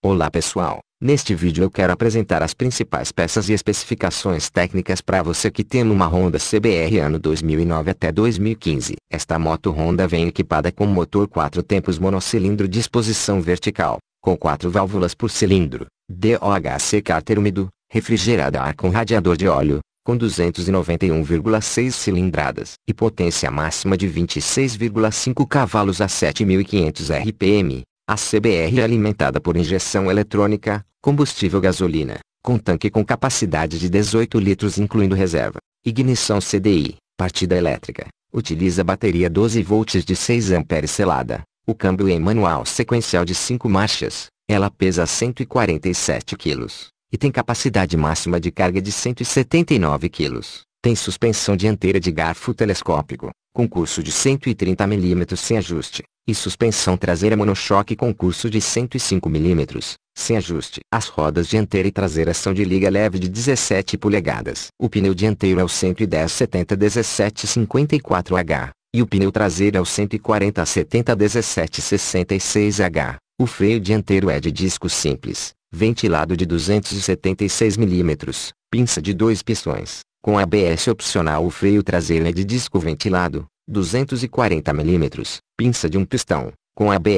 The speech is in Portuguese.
Olá pessoal, neste vídeo eu quero apresentar as principais peças e especificações técnicas para você que tem uma Honda CBR ano 2009 até 2015. Esta moto Honda vem equipada com motor 4 tempos monocilindro de exposição vertical, com 4 válvulas por cilindro, DOHC cárter úmido, refrigerada a ar com radiador de óleo, com 291,6 cilindradas e potência máxima de 26,5 cavalos a 7.500 RPM a CBR é alimentada por injeção eletrônica, combustível gasolina, com tanque com capacidade de 18 litros incluindo reserva. Ignição CDI, partida elétrica. Utiliza bateria 12 volts de 6 amperes selada. O câmbio é manual sequencial de 5 marchas. Ela pesa 147 kg e tem capacidade máxima de carga de 179 kg. Tem suspensão dianteira de garfo telescópico, concurso de 130 mm sem ajuste, e suspensão traseira monochoque concurso de 105 mm, sem ajuste. As rodas dianteira e traseira são de liga leve de 17 polegadas. O pneu dianteiro é o 110-70-17-54H, e o pneu traseiro é o 140-70-17-66H. O freio dianteiro é de disco simples, ventilado de 276 mm, pinça de dois pistões, com ABS opcional o freio traseiro é de disco ventilado, 240 mm, pinça de um pistão, com ABS